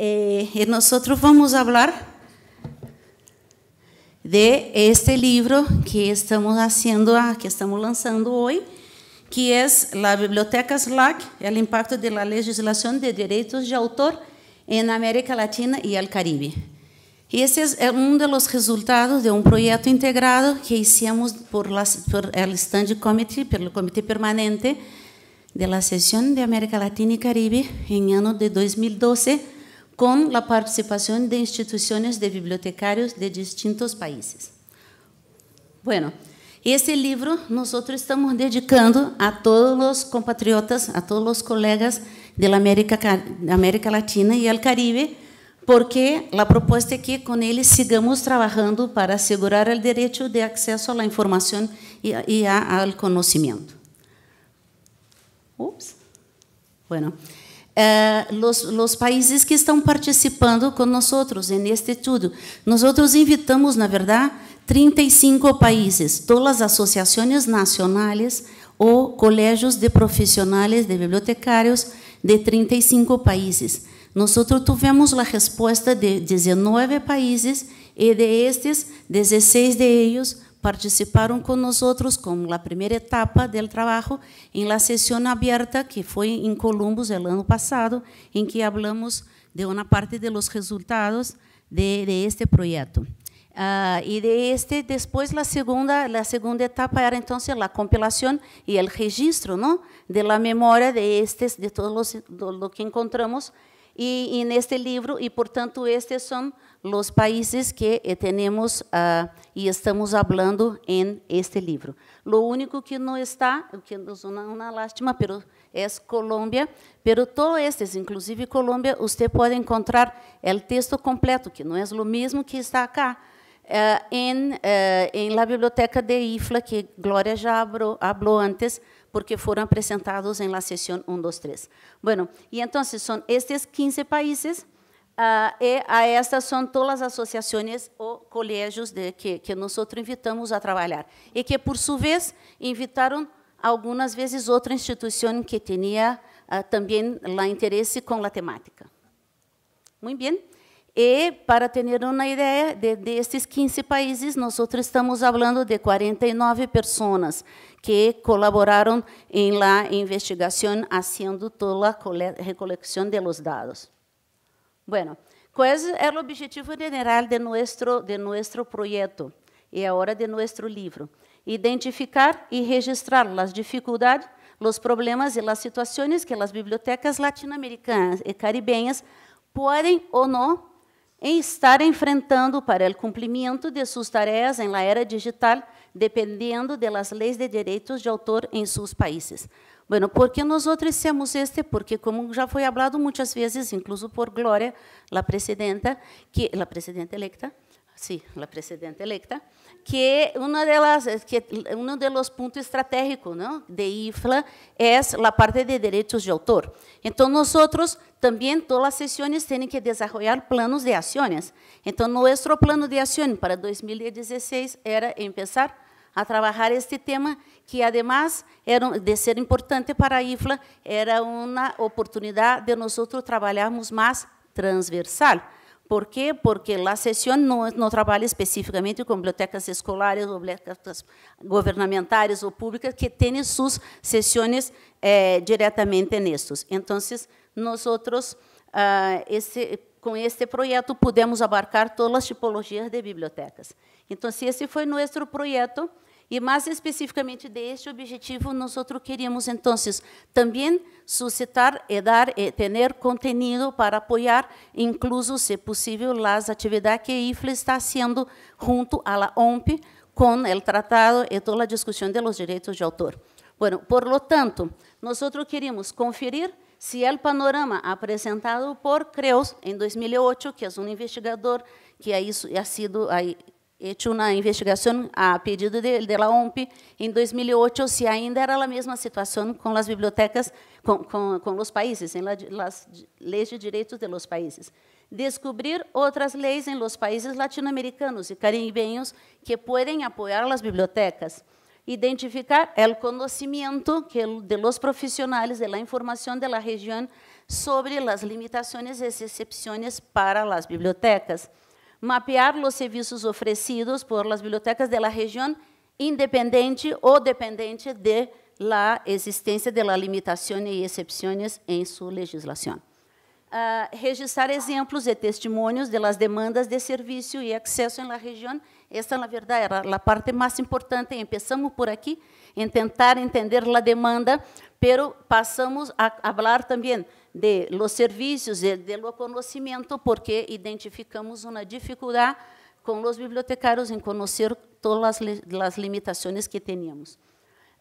Eh, eh, nosotros vamos a hablar de este libro que estamos haciendo, ah, que estamos lanzando hoy, que es La Biblioteca SLAC, el impacto de la legislación de derechos de autor en América Latina y el Caribe. Y ese es eh, uno de los resultados de un proyecto integrado que hicimos por, la, por el Stand Committee, por el Comité Permanente de la Sesión de América Latina y Caribe en el año de 2012 com a participação de instituições de bibliotecários de distintos países. Bueno, esse livro nós estamos dedicando a todos os compatriotas, a todos os colegas da América, América Latina e do Caribe, porque a proposta é que com eles sigamos trabalhando para assegurar o direito de acesso à informação e, ao conhecimento. Ups. Bueno, eh, países que estão participando conosco neste estudo. Nós invitamos, na verdade, 35 países, todas as associações nacionais ou colégios de profissionais de bibliotecários de 35 países. Nós tivemos a resposta de 19 países e de estes, 16 de eles participaram conosco outros con a primeira etapa do trabalho em la sesión abierta que foi em Columbus el ano passado em que hablamos de uma parte de los resultados de, de este proyecto. Uh, y de este, depois la segunda, la segunda etapa era entonces la compilación y el registro ¿no? de la memoria de, estes, de todo lo, lo que encontramos y, en este libro, y por tanto estos los países que eh, temos uh, ah, estamos hablando em este livro. Lo único que não está, que nos una, una lástima, pero es Colombia, pero todos estes, inclusive Colombia, você pode encontrar el texto completo, que no es lo mismo que está acá, uh, en, uh, la biblioteca de IFLA, que Gloria ya habló, antes, porque foram apresentados em la sessão 1, 2, 3. Bueno, e então, são estes 15 países ah, e a estas são todas as associações ou colégios de, que, que nós invitamos a trabalhar. E que, por sua vez, invitaram algumas vezes outra instituição que tinha ah, também lá interesse com a temática. Muito bem. E, para ter uma ideia, de, destes 15 países, nós estamos falando de 49 pessoas que colaboraram em lá investigação, fazendo toda a recoleção de los dados. Bueno, ¿cuál é o objetivo general de nosso de projeto e a hora de nosso livro Identificar e registrar as dificuldades, los problemas e las situaciones que las bibliotecas latinoamericanas e caribenhas pueden o no estar enfrentando para el cumplimiento de sus tareas en la era digital Dependendo das leis de direitos de autor em seus países. Bueno, ¿por nós nosotros temos este? Porque, como já foi falado muitas vezes, incluso por Glória, la presidenta, que, la presidenta electa, Sí, la presidenta electa, que um de, las, que uno de los puntos estratégicos ¿no? de IFLA es la parte de derechos de autor. Entonces, nosotros también todas las sesiones tienen que desarrollar planos de acciones. Entonces, nuestro plano de acción para 2016 era empezar a trabalhar este tema, que, además, era, de ser importante para a IFLA, era uma oportunidade de nós trabalharmos mais transversal. Por quê? Porque a sessão não, não, trabalha especificamente com bibliotecas escolares, bibliotecas governamentais ou públicas, que têm suas sessões eh, diretamente nestes. Então, nós outros ah, eh, esse, com este projeto podemos abarcar todas as tipologias de bibliotecas. Então, esse foi nosso projeto e mais especificamente deste objetivo, nós queríamos, então, também suscitar e dar, e ter conteúdo para apoiar, incluso, se possível, as atividades que a IFLE está fazendo junto à OMP, com o tratado e toda a discussão los direitos de autor. Bueno, por lo tanto, nós queríamos conferir se o panorama apresentado por Creus em 2008, que é um investigador que ha, sido, aí hecho uma investigação a pedido de, OMP em 2008 se ainda era a mesma situação com as bibliotecas, com com com os países, em la, las de direitos de los países. descobrir outras leis em los países latinoamericanos e caribenhos que podem apoiar as las bibliotecas. Identificar o conhecimento que de los profesionales de la informação de la región sobre las limitaciones e excepções para las bibliotecas mapear os serviços oferecidos por las bibliotecas de la región ou dependente dependiente de la existência ah, de las e y excepciones sua legislação. Uh, registrar exemplos e testemunhos das demandas de serviço e acesso la região. Esta, na verdade, era a parte mais importante. Começamos por aqui, em tentar entender a demanda, pero passamos a falar também de los servicios e de lo conocimiento, porque identificamos uma dificuldade com os bibliotecários em conhecer todas as limitações que teníamos.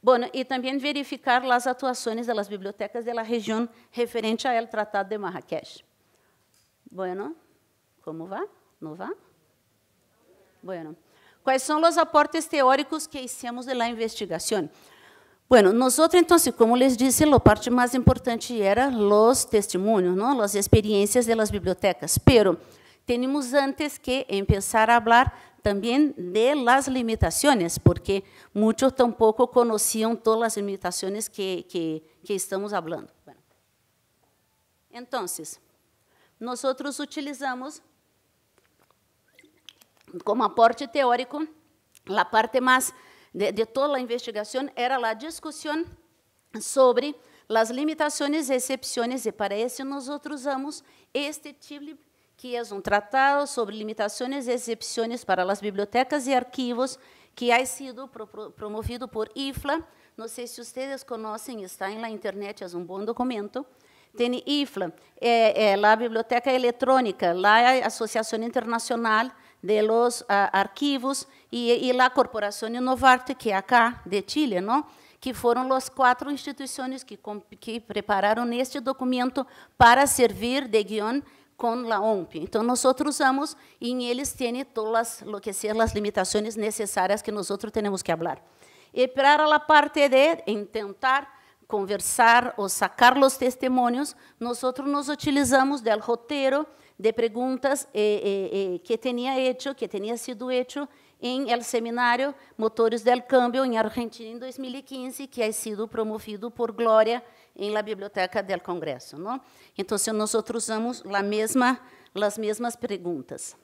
Bueno, e também verificar as atuações das bibliotecas da região referente ao Tratado de Marrakech. Bueno, como vai? Não vai? Bueno, quais são os aportes teóricos que hicimos de la investigação? Bueno, nosotros entonces, como les dije, la parte más importante era los testimonios, ¿no? las experiencias de las bibliotecas, pero tenemos antes que empezar a hablar también de las limitaciones, porque muchos tampoco conocían todas las limitaciones que, estamos hablando. Entonces, nosotros utilizamos como aporte teórico la parte más de, de toda a investigação era a discussão sobre as limitações e excepções, e para isso nós usamos este tipo que é um tratado sobre limitações e excepções para as bibliotecas e arquivos, que ha sido promovido por IFLA. Não sei se vocês conhecem, está na internet, é um bom documento. Tem IFLA, é, é a Biblioteca Eletrônica, lá é a Associação Internacional de los uh, arquivos e, e la Corporação Innovarte, que é acá, de Chile, não? que foram as quatro instituições que, que prepararam este documento para servir de guion com a OMP. Então, nós usamos e eles têm todas lo que ser as limitações necessárias que nós temos que falar. E para a parte de tentar conversar ou sacar os testemunhos, nós nos utilizamos del roteiro de perguntas eh, eh, eh, que tinha hecho, que tinha sido hecho em el seminário Motores del cambio em Argentina em 2015, que ha sido promovido por Glória em la Biblioteca del Congresso, não? Então, nós usamos la mesma, as mesmas perguntas.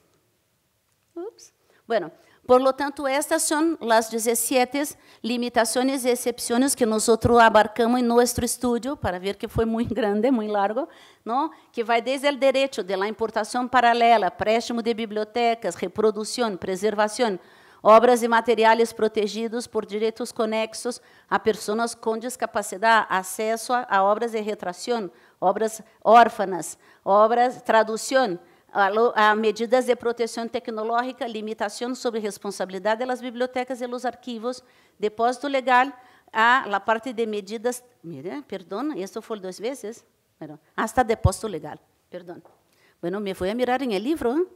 Ups. Bueno, por lo tanto, estas são as 17 limitações e excepções que nós abarcamos em nosso estudo, para ver que foi muito grande, muito largo, não? que vai desde o direito de la importação paralela, préstimo de bibliotecas, reprodução, preservação, obras e materiais protegidos por direitos conexos a pessoas com discapacidade, acesso a, obras de retração, obras órfãs, obras tradução, a medidas de proteção tecnológica, limitação sobre responsabilidade das bibliotecas e dos arquivos, depósito legal, a la parte de medidas, mira, perdón, isso foi duas vezes. pero hasta depósito legal, perdón. Bueno, me fui a mirar em el livro,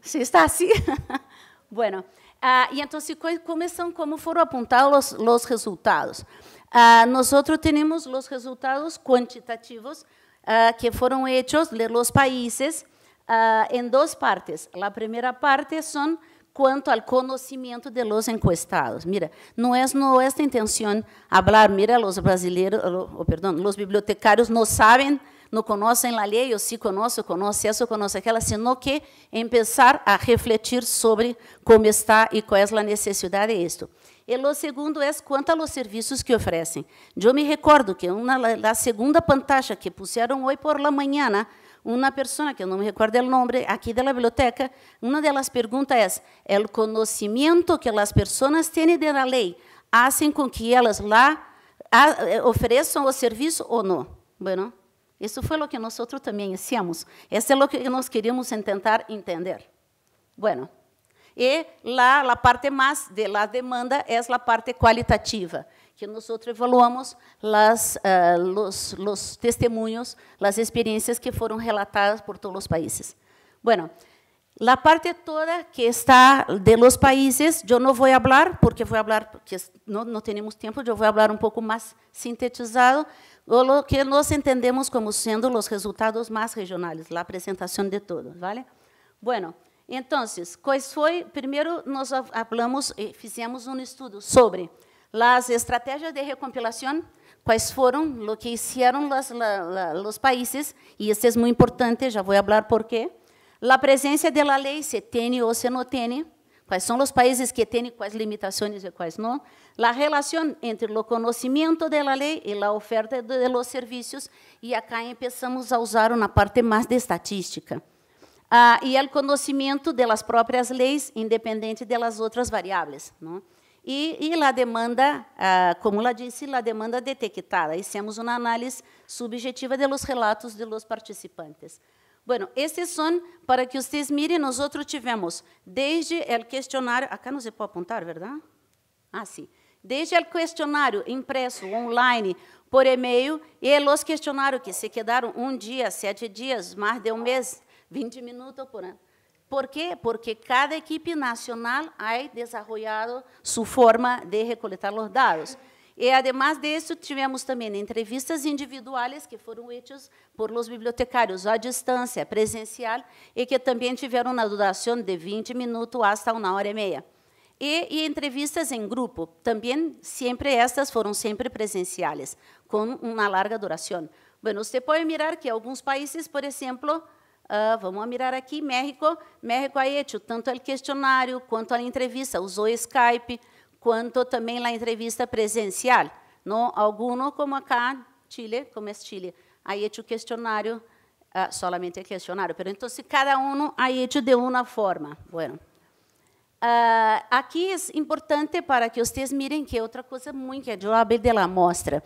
se está assim, bueno, ah, então entonces, ¿cómo, son, cómo fueron apuntados resultados? Ah, nosotros temos os resultados quantitativos ah, que foram feitos de los países, uh, ah, em duas partes. A primeira parte são quanto ao conhecimento de los encuestados. Mira, não é nossa intenção falar, mira, os brasileiros, oh, perdão, os bibliotecários não sabem, não conhecem a lei, ou se conhece conhecem isso, conhece aquela, sino que começar a refletir sobre como está e qual é a necessidade isto. E o segundo é quanto aos serviços que oferecem. Eu me recordo que na segunda pantalla que puseram hoje por la mañana, uma pessoa, que eu não me recordo o nome, aqui da biblioteca, uma delas pergunta é: é o conhecimento que as pessoas têm da lei fazem com que elas lá eh, ofereçam o serviço ou não? Bueno, isso foi o que nós também hacíamos. Isso é o que nós queríamos tentar entender. Bueno, e lá a parte mais de la demanda é a parte qualitativa que nosotros evaluamos las, uh, los, los, las experiências que foram relatadas por todos os países. Bueno, a parte toda que está de los países, eu não vou falar porque vou falar porque não no tenemos tiempo, yo voy a hablar un sintetizado, o que nós entendemos como sendo os resultados mais regionais, a apresentação de todos, vale? Bueno, então, quais foi? Primeiro, nós falamos, fizemos eh, um estudo sobre Las estrategias de recompilação, quais foram, o que hicieron os países, e isso é muito importante, já vou falar por quê. A presença da lei se tem ou se não tem, quais são os países que têm quais limitações e quais não, a relação entre o conhecimento da lei e a oferta de los serviços, e acá começamos a usar uma parte mais de estatística. Ah, e o conhecimento das próprias leis, independente das outras variáveis. Não? E, e lá demanda, ah, como lá disse, lá demanda detectada. Hicemos uma análise subjetiva de los relatos de los participantes. Bueno, estes são para que vocês mirem. Nós tivemos desde o questionário. Acá não se pode apontar, verdade? Ah, sim. Desde o questionário impresso, online, por e-mail, e os questionários que se quedaram um dia, sete dias, mais de um mês, 20 minutos por ano. ¿Por quê? Porque cada equipe nacional ha desenvolvido sua forma de recolectar os dados. E, además disso, tivemos também entrevistas individuais que foram feitas por los bibliotecários à distância, presencial, e que também tiveram uma duração de 20 minutos até uma hora e meia. E, e entrevistas em grupo, também sempre estas foram sempre presenciais, com uma larga duração. Bueno, você pode mirar que alguns países, por exemplo, Uh, vamos mirar aqui, México, México ha tanto o questionário quanto a entrevista, usou Skype, quanto também a entrevista presencial. No, alguno, como acá, Chile, como é Chile, ha o questionário, uh, ah, solamente questionário, pero então cada um ha hecho de uma forma. Bueno. Uh, ah, aqui é importante para que vocês mirem que outra coisa muito que eu abri da mostra,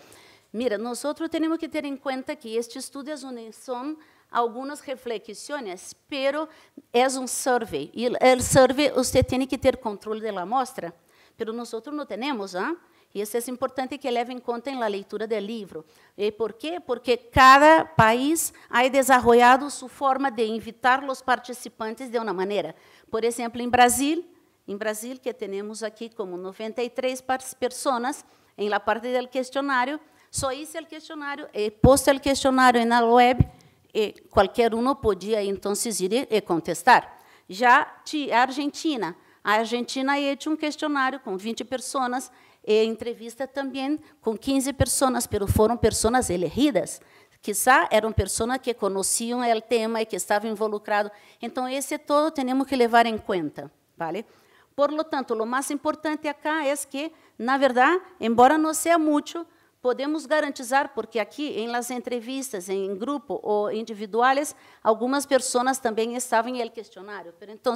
Mira, nós temos que ter em conta que este estudo é um, são algumas reflexões, pero é um survey. E o survey você tem que ter controle da amostra, pero nós não temos, ah? E isso é importante que leve em conta na leitura do livro. E por quê? Porque cada país aí desenvolvido sua forma de invitar os participantes de uma maneira. Por exemplo, em Brasil, em Brasil que temos aqui como 93 pessoas em la parte do questionário, só é o questionário, e eh, posto o questionário na web e qualquer um podia então ir e contestar. Já a Argentina, a Argentina tinha um questionário com 20 pessoas e entrevista também com 15 pessoas, mas foram pessoas elegidas. Quizá eram pessoas que conheciam o tema e que estavam involucrados. Então, esse todo temos que levar em conta. Vale? Por lo tanto, o mais importante acá é que, na verdade, embora não seja muito, podemos garantizar, porque aqui, em las entrevistas, em grupo ou individuais, algumas pessoas também estavam em el questionário. Então,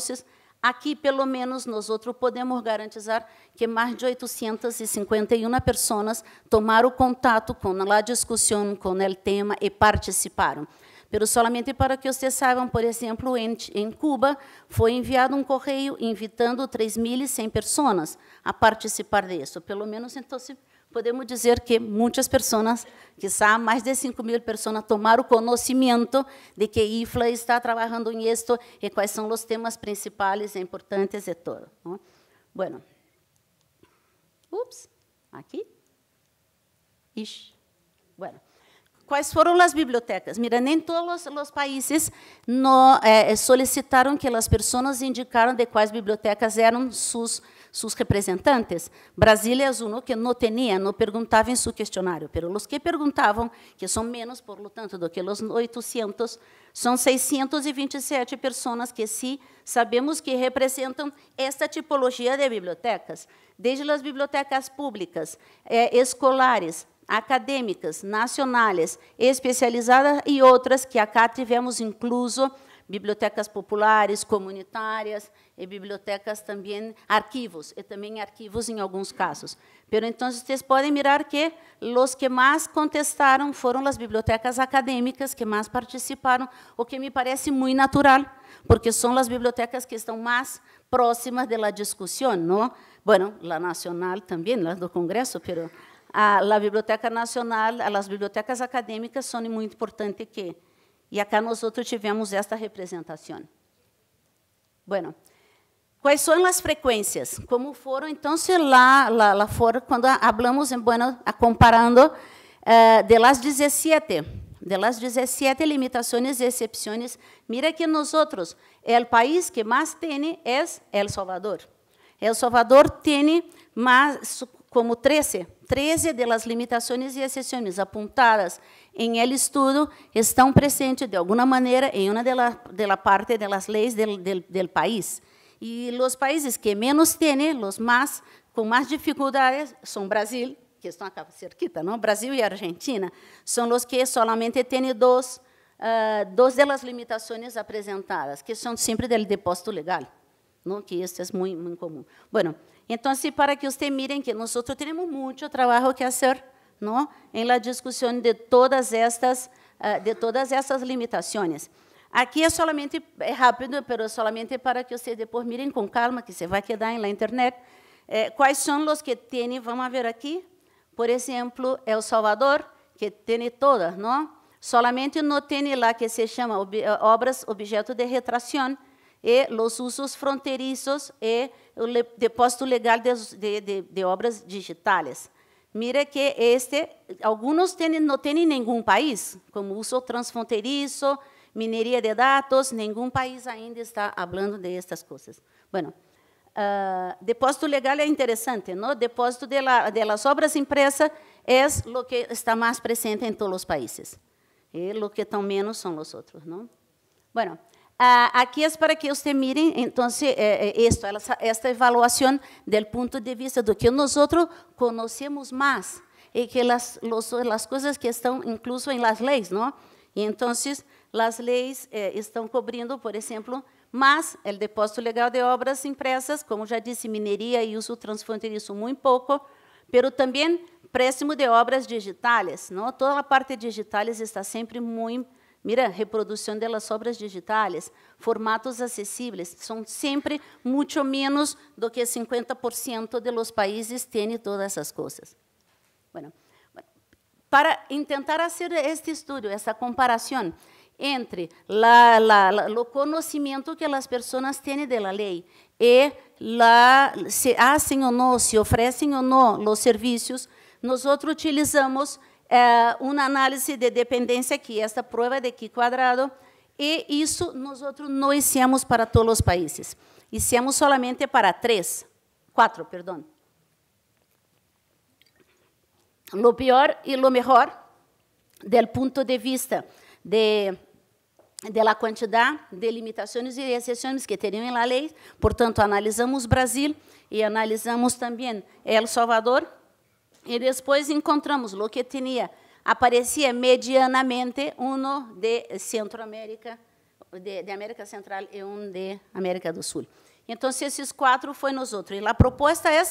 aqui, pelo menos, nós outros podemos garantizar que mais de 851 pessoas tomaram contato com a discussão, com o tema e participaram. Mas, solamente para que vocês saibam, por exemplo, em, em Cuba foi enviado um correio invitando 3.100 pessoas a participar disso. Pelo menos, então, se podemos dizer que muitas pessoas, quizá mais de 5 mil pessoas, tomaram conhecimento de que IFLA está trabalhando em isto e quais são os temas principais e importantes de todo. Bom, é? bueno. ups, aqui. Ixi. Bueno. Quais foram as bibliotecas? Mira, nem todos os países no, eh, solicitaram que as pessoas indicaram de quais bibliotecas eram suas sus representantes, Brasília azul que não tinha, não perguntava em seu questionário, pero os que perguntavam, que são menos, por lo tanto, do que os 800, são 627 pessoas que sim sabemos que representam esta tipologia de bibliotecas, desde as bibliotecas públicas, eh, escolares, acadêmicas, nacionais, especializadas e outras que acá tivemos incluso bibliotecas populares, comunitárias e bibliotecas também, arquivos, e também arquivos em alguns casos. Pero então, vocês podem mirar que os que mais contestaram foram as bibliotecas acadêmicas que mais participaram, o que me parece muito natural, porque são as bibliotecas que estão mais próximas da discussão, não? Bueno, a nacional também, a né, do Congresso, pero a, Biblioteca Nacional, as bibliotecas acadêmicas são muito importantes que e acá nós outros tivemos esta representação. Bueno, Quais são as frequências? Como foram, então, lá, lá, lá fora, quando falamos, bueno, comparando, eh, de las 17, de las 17 limitações e excepções, mira que nós, o país que mais tem é El Salvador. El Salvador tem mais, como 13, 13 das limitações e exceções apontadas em el estudo estão presentes, de alguma maneira, em uma de la, de la parte das leis do país e os países que menos têm, os mais com mais dificuldades são Brasil, que estão acá cerquita, não? Brasil e Argentina são os que solamente têm dois, uh, dos ah, limitações apresentadas, que são sempre do depósito legal, não? Que isso é muito, muito comum. Bueno, então, assim, para que vocês mirem que nós temos muito trabalho que fazer, não? Em la discussão de todas estas, uh, de todas essas limitações. Aqui é somente é rápido, mas somente para que você depois mirem com calma, que você vai quedar na internet. É, quais são os que têm? Vamos ver aqui. Por exemplo, El é Salvador, que tem todas, não? Solamente não tem lá que se chama ob obras objeto de retração e os usos fronteiriços e o le depósito legal de, de, de, de obras digitais. Mira que este, alguns têm não têm em nenhum país, como uso transfronteiriço, mineria de dados, nenhum país ainda está falando de estas coisas. Bueno, uh, depósito legal é interessante, não? Depósito de, las obras impressas é o que está mais presente em todos os países. E é o que estão menos são os outros, não? Bueno, uh, aqui é para que vocês mirem, então, eh, esto, eh, esta evaluação do ponto de vista do que nós conhecemos mais e que as coisas que estão incluso em las leis, não? E então, as leis eh, estão cobrindo, por exemplo, mas o depósito legal de obras impressas, como já disse, mineria e uso transfronteiriço muito pouco, pero também préstimo de obras digitais, não? Toda a parte digital está sempre muito Mira, reprodução das obras digitais, formatos acessíveis, são sempre muito menos do que 50% de los países têm todas essas coisas. Bueno, para tentar fazer este estudo, essa comparação, entre la, la, la, o conhecimento que as pessoas têm da lei e la, se fazem ou não, se oferecem ou não os serviços, nós utilizamos eh, uma análise de dependência que esta prova de aqui quadrado e isso nós não hicimos para todos os países. Hicimos solamente para três, quatro, perdão. Lo pior e lo melhor do ponto de vista de da quantidade de limitações e exceções que teriam na lei. Portanto, analisamos Brasil e analisamos também El Salvador e depois encontramos o que tinha aparecia medianamente um de Centroamérica, de, de, América Central e um de América do Sul. Então, esses quatro foi nos outros. E a proposta é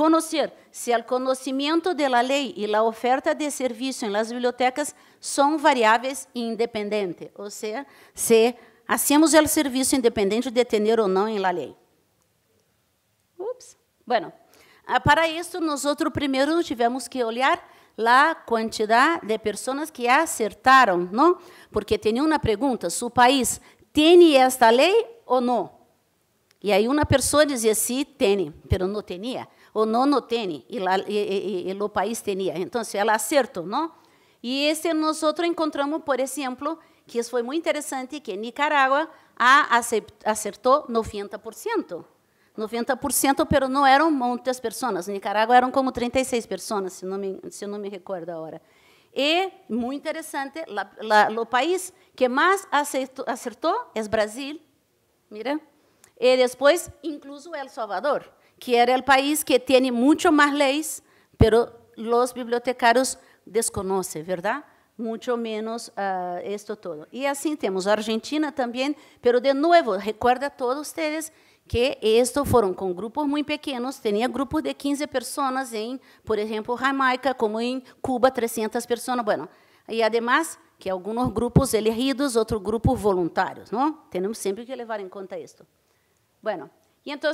Conocer. Se o conhecimento da lei e a oferta de serviço em las bibliotecas são variáveis independentes, ou seja, se hacemos o serviço independente de ter ou não em la lei. Ups. Bueno, ah, para isso, nós primeiro tivemos que olhar a quantidade de pessoas que acertaram, não? Porque tinha uma pergunta: seu país tem esta lei ou não? E aí uma pessoa dizia: sim, sí, tem, mas não tinha o nono tem, e, e, e, e o país tinha. Então, ela acertou, não? E esse nós encontramos, por exemplo, que isso foi muito interessante, que Nicarágua acertou 90%. 90%, pero não eram muitas pessoas. Nicarágua eram como 36 pessoas, se não me, se não me recordo agora. E, muito interessante, o país que mais acertou, acertou é Brasil, mira, e depois, incluso El Salvador que era o país que tem muito mais leis, pero os bibliotecários desconhecem, verdade? Muito menos uh, ah, isto todo. E assim temos a Argentina também, pero de novo, recuerda a todos vocês que isto foram com grupos muito pequenos, tinha grupos de 15 pessoas em, por exemplo, Jamaica, como em Cuba, 300 pessoas. Bueno, e, además, que alguns grupos elegidos, outros grupos voluntários, não? Temos sempre que levar em conta isto. Bueno, e então,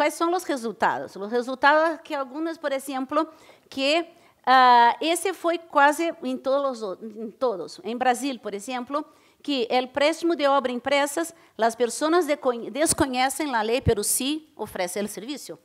Quais são os resultados? Os resultados é que algumas, por exemplo, que uh, foi quase em todos, em todos. Brasil, por exemplo, que o préstamo de obra impressas, as pessoas desconhecem a lei, pero sim oferecem o serviço,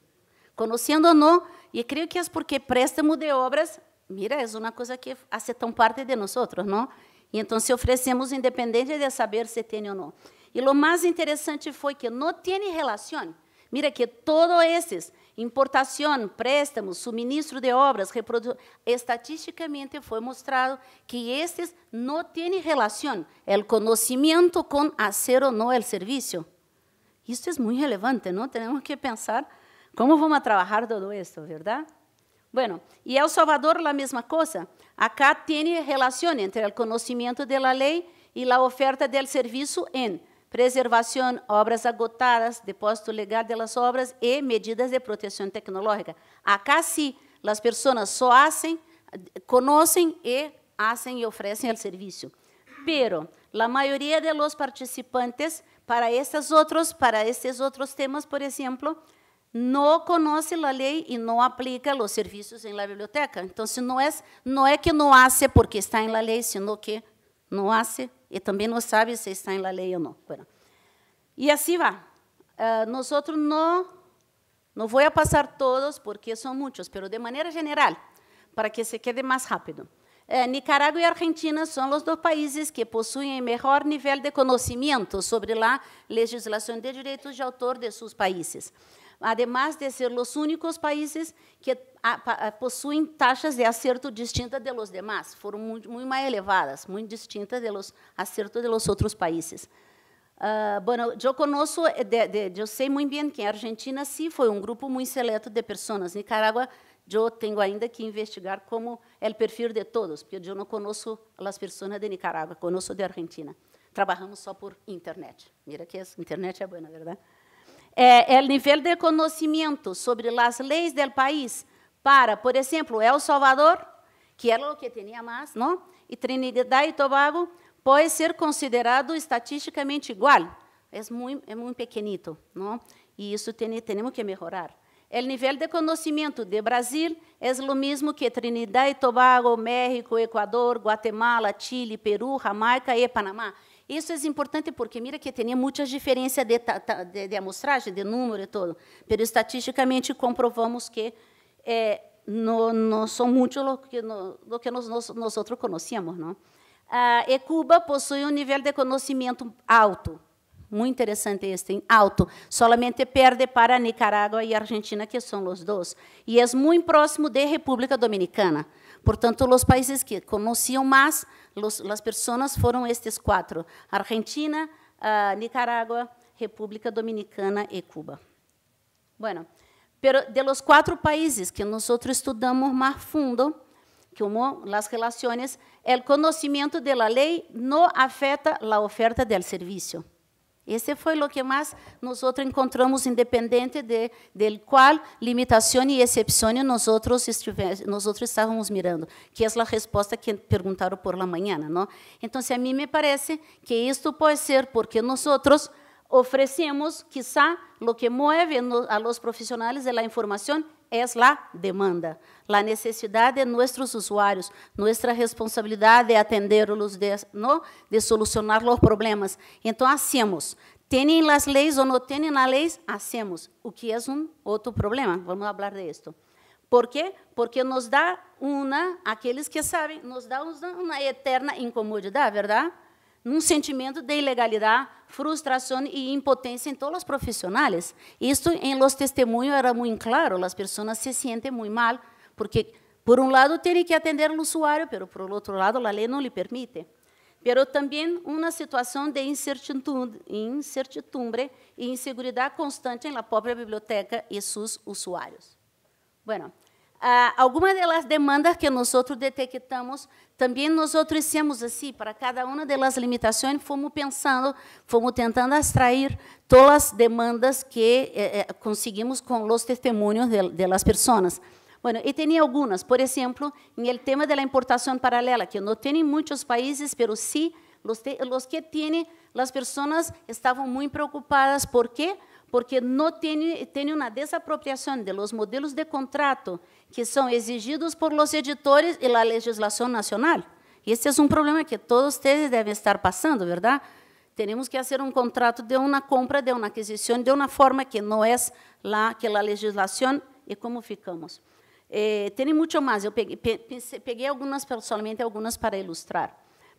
Conociendo ou não. E creio que é porque préstamo de obras, mira, é uma coisa que hace tan parte de não? E então se oferecemos independente de saber se tem ou não. E o mais interessante foi que não tem relação. Mira que todos esses, importação, préstamos, suministro de obras, reprodução, estatisticamente foi mostrado que estes não têm relação, o conhecimento com fazer ou não é o serviço. Isso é muito relevante, não? Temos que pensar como vamos trabalhar todo isso, verdade? Bueno, e El Salvador, a mesma coisa. Acá tem relação entre o conhecimento da lei e a oferta do serviço em preservação, obras agotadas, depósito legal das obras e medidas de proteção tecnológica. Acá sim, as pessoas só hacen, conhecem e hacen e oferecem o serviço. Pero a maioria de los participantes para esses outros, para esses outros temas, por exemplo, não conhece a lei e não aplica os serviços em la biblioteca. Então, não é, não é que não hace porque está em la lei, sino que não hace e também não sabe se está em la lei ou não. Bueno. E assim vai. Uh, nós não, não vou passar todos, porque são muitos, mas de maneira geral, para que se quede mais rápido. Eh, Nicarágua e Argentina são os dois países que possuem melhor nível de conhecimento sobre a legislação de direitos de autor de seus países, además de ser os únicos países que possuem taxas de acerto distintas de los demás, foram muito, muito mais elevadas, muito distintas de los acertos de los outros países. Uh, bueno, eu conheço, eh, eu sei muito bem que a Argentina sim foi um grupo muito seleto de pessoas. Nicarágua, eu tenho ainda que investigar como é o perfil de todos, porque eu não conheço as pessoas de Nicarágua, conheço de Argentina. Trabalhamos só por internet. Mira que isso, internet é boa, verdade? É, o nível de conhecimento sobre as leis do país para, por exemplo, El Salvador, que era o que tinha mais, não? e Trinidad e Tobago, pode ser considerado estatisticamente igual. É muito, é muito pequenito, não? e isso temos que melhorar. O nível de conhecimento de Brasil é o mesmo que Trinidad e Tobago, México, Equador, Guatemala, Chile, Peru, Jamaica e Panamá. Isso é importante porque, mira, que tinha muitas diferenças de, de, de amostragem, de número e tudo, mas estatisticamente comprovamos que eh, no, não son muito los que, no, lo que nos, nos, nosotros conocemos. ¿no? Ah, e eh, Cuba possui um nível de conhecimento alto, muito interessante este, alto. Solamente perde para Nicarágua e Argentina, que são os dois. E é muito próximo da República Dominicana. Portanto, os países que conheciam mais, as pessoas foram estes quatro: Argentina, ah, Nicarágua, República Dominicana e Cuba. Bueno pero de los quatro países que nosotros estudamos mais fundo, como as relações o conhecimento da lei não afeta a oferta del servicio. Ese fue lo que mais nosotros encontramos independiente de, del cual limitación y excepción nosotros, nosotros estábamos mirando, que es la respuesta que preguntaron por la mañana. ¿no? Entonces, a mim me parece que esto puede ser porque nosotros ofrecemos quizá lo que mueve a los profesionales de la información es la demanda, la necesidad de nuestros usuarios, nuestra responsabilidad de atenderlos, de, ¿no? de solucionar los problemas. Entonces, hacemos. ¿Tienen las leyes o no tienen las leyes? Hacemos. O que es un otro problema. Vamos a hablar de esto. ¿Por qué? Porque nos da una, aquellos que saben, nos da una eterna incomodidad, ¿verdad? um sentimento de ilegalidade, frustração e impotência em todos os profissionais. Isto, em los testemunhos, era muito claro. As pessoas se sentem muito mal, porque, por um lado, tem que atender o usuário, mas, por outro lado, a lei não lhe permite. Mas também uma situação de incertidumbre, e insegurança constante na própria biblioteca e seus usuários. Bueno, ah, algumas das demandas que nós detectamos também nós oferecemos assim para cada uma das limitações fomos pensando fomos tentando extrair todas as demandas que eh, eh conseguimos com os testemunhos delas de pessoas Bueno, e tinha algumas, por exemplo, no tema da importação paralela, que não tem em muitos países, mas sim, os que têm, as pessoas estavam muito preocupadas. Por quê? Porque não tem, tem uma desapropriação de los modelos de contrato que são exigidos por los editores e la legislação nacional. E esse é um problema que todos vocês devem estar passando, verdade? Temos que fazer um contrato de uma compra, de uma aquisição, de uma forma que não é lá que a legislação e como ficamos. Eh, tem muito mais. Eu peguei, peguei algumas, somente algumas para ilustrar.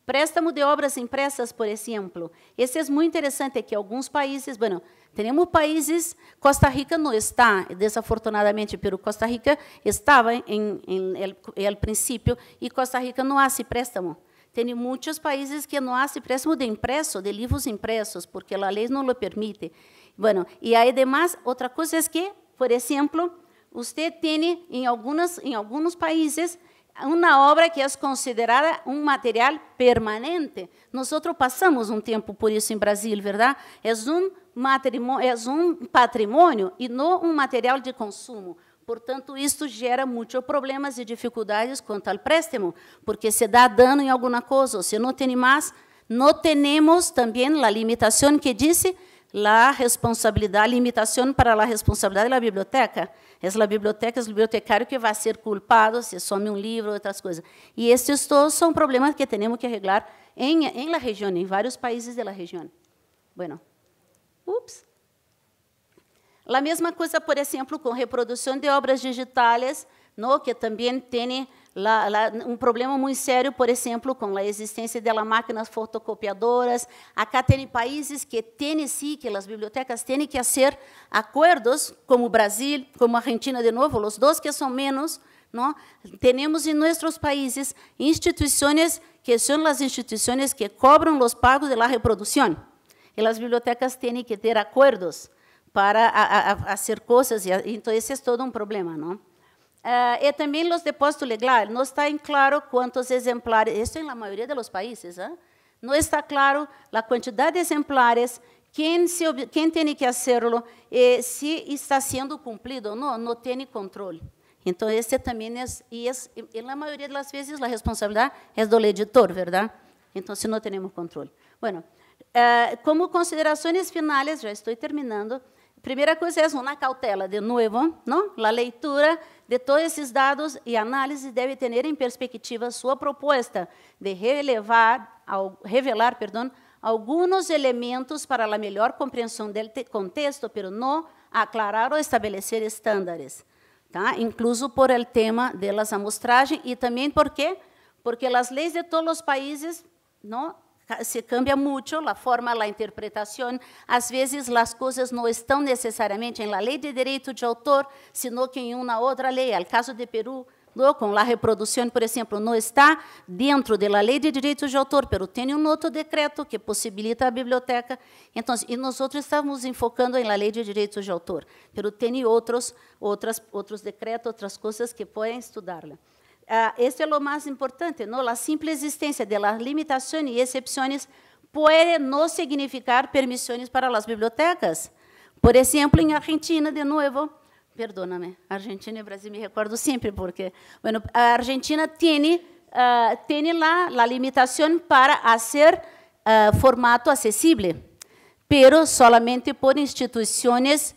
Préstamo de obras impressas, por exemplo. Esse é muito interessante que alguns países, bueno, temos países, Costa Rica não está, desafortunadamente, pero Costa Rica estava em, em el, princípio e Costa Rica não há préstamo. Tem muitos países que não há préstamo de impresso, de livros impressos, porque a lei não lo permite. Bueno, e aí, demais, outra coisa é que, por exemplo, você tem em algumas em alguns países uma obra que é considerada um material permanente. Nós passamos um tempo por isso em Brasil, verdade? É um, é um patrimônio e não um material de consumo. Portanto, isto gera muitos problemas e dificuldades quanto ao préstamo, porque se dá dano em alguma coisa, ou se não tem mais, não temos também a limitação que disse la responsabilidad, limitación para la responsabilidad de la biblioteca. Es la biblioteca, es el bibliotecario que va a ser culpado si some un libro, otras cosas. Y estos todos son problemas que tenemos que arreglar en, en la región, en varios países de la región. Bueno, ups. La mesma coisa, por exemplo, com reprodução de obras digitais, no, que também tem Lá, lá, um problema muito sério, por exemplo, com a existência de máquinas fotocopiadoras. Acá tem países que têm sim, que as bibliotecas têm que fazer acordos, como o Brasil, como a Argentina, de novo, os dois que são menos. Não? Temos em nossos países instituições que são as instituições que cobram os pagos de reprodução. E as bibliotecas têm que ter acordos para fazer coisas, e então esse é todo um problema, não? Uh, e também os depósitos legais. Não está em claro quantos exemplares, isso em la maioria dos países, ¿eh? não está claro a quantidade de exemplares, quem, se, quem tem que fazê-lo, eh, se está sendo cumprido ou não, não tem controle. Então, esse também é, e, e na maioria das vezes, a responsabilidade é do editor, verdade? Então, se não temos controle. Bueno, uh, como considerações finais, já estou terminando. A primeira coisa é uma cautela, de novo, não? A leitura de todos esses dados e análises deve ter em perspectiva sua proposta de relevar, revelar perdão, alguns elementos para a melhor compreensão do contexto, mas não aclarar ou estabelecer estándares, tá? incluso por el tema de las amostragens e também por quê? Porque as leis de todos os países não se cambia muito, a forma, a interpretação, às vezes as coisas não estão necessariamente na la de direito de autor, sino que em uma outra lei. Al caso de Peru, com con la reprodução, por exemplo, não está dentro da lei de direito de autor, mas tem um outro decreto que possibilita a biblioteca. Então, e nós nosotros estamos enfocando na la de direito de autor, mas tem outros otras, outros decretos, outras coisas que pueden la ah, este é o mais importante, não? A simples existência de las limitações e exceções pode não significar permissões para as bibliotecas. Por exemplo, em Argentina, de novo, perdóname, Argentina e Brasil me recordo sempre porque, bueno, a Argentina tem uh, ah, lá a limitação para fazer uh, ah, formato acessível, pero solamente por instituições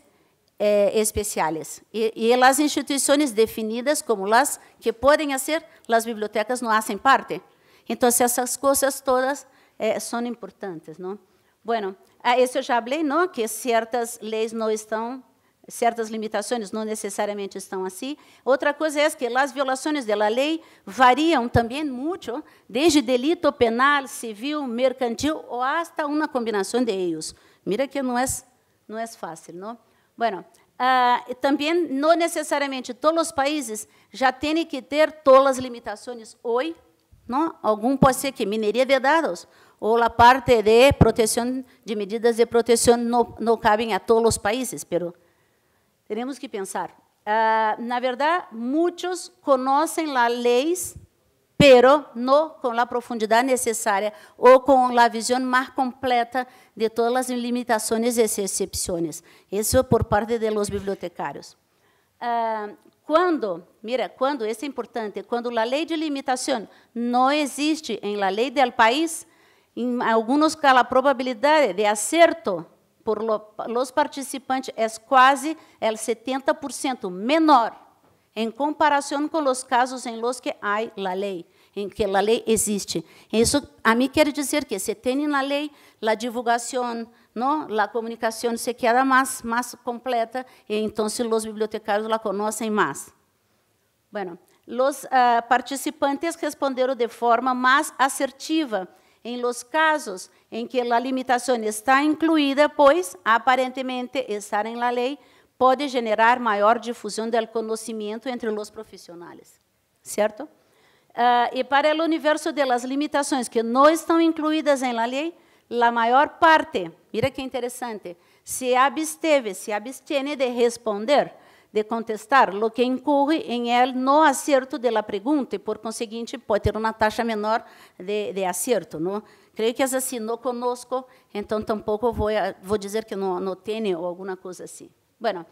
eh, é, especiales. Y, y, las instituciones definidas como las que pueden hacer, las bibliotecas no hacen parte. Entonces, esas cosas todas eh, é, son importantes. ¿no? Bueno, a eso ya hablé, ¿no? que ciertas leyes no están, ciertas limitaciones no necesariamente están así. Assim. Otra cosa es é que las violaciones de la ley varían también mucho, desde delito penal, civil, mercantil o hasta una combinación de ellos. Mira que no es, no es fácil, ¿no? Bueno, uh, también no todos os países já têm que ter todas as limitações hoje, não? Algum pode ser que mineria de dados ou a parte de proteção de medidas de proteção não, não cabem a todos os países, pero temos que pensar. Uh, na verdade, muitos conhecem as leis pero no com a profundidade necessária ou com a visão mais completa de todas as limitações e excepções. Isso por parte de los bibliotecarios. Uh, ah, quando, mira, quando, isso é importante, quando a lei de limitação não existe em la lei del país, em alguns casos a probabilidade de acerto por los participantes é quase el 70% menor. Em comparação com os casos em los que há la lei, em que la lei existe. isso a mim quer dizer que se tem na lei la divulgação, não, la comunicação, se queda mais, mais completa então se los bibliotecários la conhecem mais. Bueno, los uh, participantes responderam de forma mais assertiva em los casos em que la limitación está incluída, pois aparentemente estar em la lei pode gerar maior difusão do conhecimento entre os profissionais, certo? Uh, e para o universo das limitações que não estão incluídas em la lei, a maior parte, mira que interessante, se absteve, se abstiene de responder, de contestar, lo que incorre em el no acerto de pergunta e, por conseguinte, pode ter uma taxa menor de, de acerto. Não? Creio que é assim, não conosco, então tampouco vou, vou dizer que não, não tem ou alguma coisa assim. Bueno,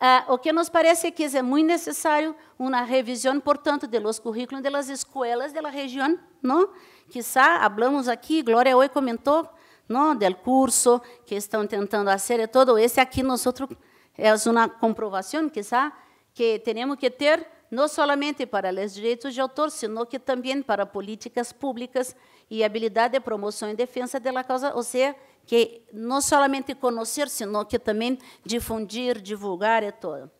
uh, o que nos parece que é muito necessário uma revisão, portanto, de los currículos de las escuelas de la región, ¿no? Quizá hablamos aqui, Glória hoy comentou, ¿no? Del curso que estão tentando fazer e todo esse aqui nós é uma comprovação, quizá, que temos que ter não somente para os direitos de autor, sino que também para políticas públicas e habilidade de promoção e defesa da de causa, ou seja, que no solamente conocer, sino que también difundir, divulgar y todo.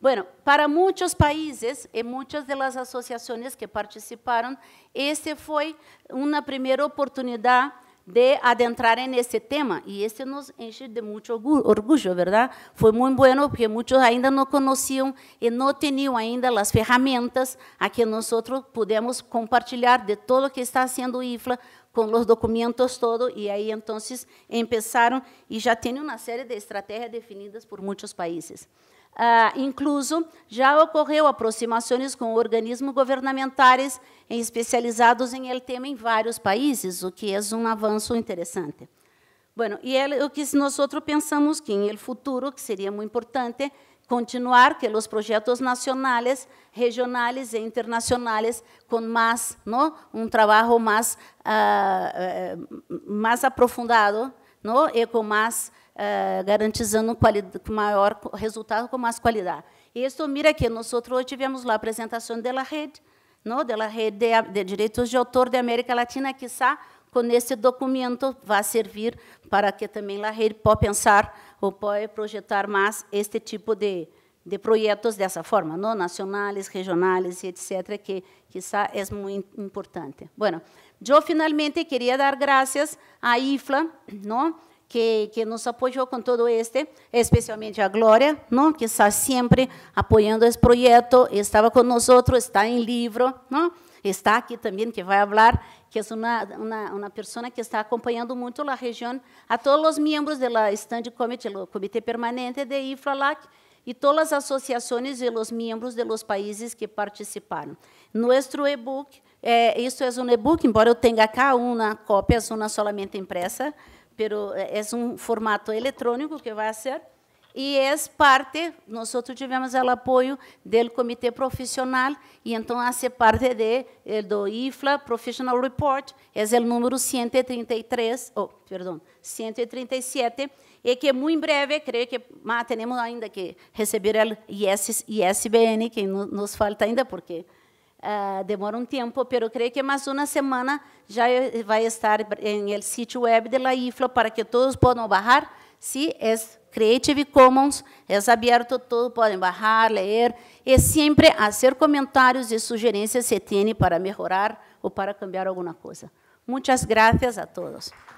Bueno, para muchos países y muchas de las asociaciones que participaron, este fue una primera oportunidad de adentrar en ese tema y este nos enche de mucho orgullo, ¿verdad? Fue muy bueno porque muchos ainda no conocían y no tenían ainda las herramientas a que nosotros podemos compartir de todo lo que está haciendo IFLA com os documentos todo e aí então começaram e já tem uma série de estratégias definidas por muitos países. Ah, incluso já ocorreu aproximações com organismos governamentais especializados em el tema em vários países, o que é um avanço interessante. Bueno, e é o que nós pensamos que, no futuro, que seria muito importante, continuar que os projetos nacionais, regionais e internacionais com mais, não, um trabalho mais uh, ah, eh, mais aprofundado, não, e com mais uh, eh, garantizando maior resultado com mais qualidade. E isso mira que nós hoje tivemos lá a apresentação da rede, não, da rede de, de direitos de autor da América Latina, que está com esse documento vai servir para que também a rede possa pensar ou pode projetar mais este tipo de, de projetos dessa forma, não? nacionais, regionais, etc., que quizá é muito importante. Bueno, eu finalmente queria dar graças à IFLA, não? Que, que, nos apoiou com todo este, especialmente a Glória, não? que está sempre apoiando esse projeto, estava conosco, está em livro, não? está aqui também, que vai falar que é uma, uma, uma pessoa que está acompanhando muito a região, a todos os membros do Stand Committee, o Comitê Permanente de IFRALAC, e todas as associações e os membros dos países que participaram. Nosso e-book, é isso é um e-book, embora eu tenha cá uma cópia, uma solamente impressa, pero é, é um formato eletrônico que vai ser e é parte, nós tivemos o apoio do comitê profissional, e então hace parte de, eh, do IFLA Professional Report, é o número 133, oh, perdão, 137, e que muito em breve, creio que mas, temos ainda que receber o IS, ISBN, que nos falta ainda, porque Uh, demora um tempo, mas creio que mais uma semana já eh, vai estar em el sítio web da IFLA para que todos possam barrar se si é Creative Commons, é es aberto, todo pueden bajar, leer, e sempre fazer comentários e sugerências se tem para melhorar ou para cambiar alguma coisa. Muchas gracias a todos.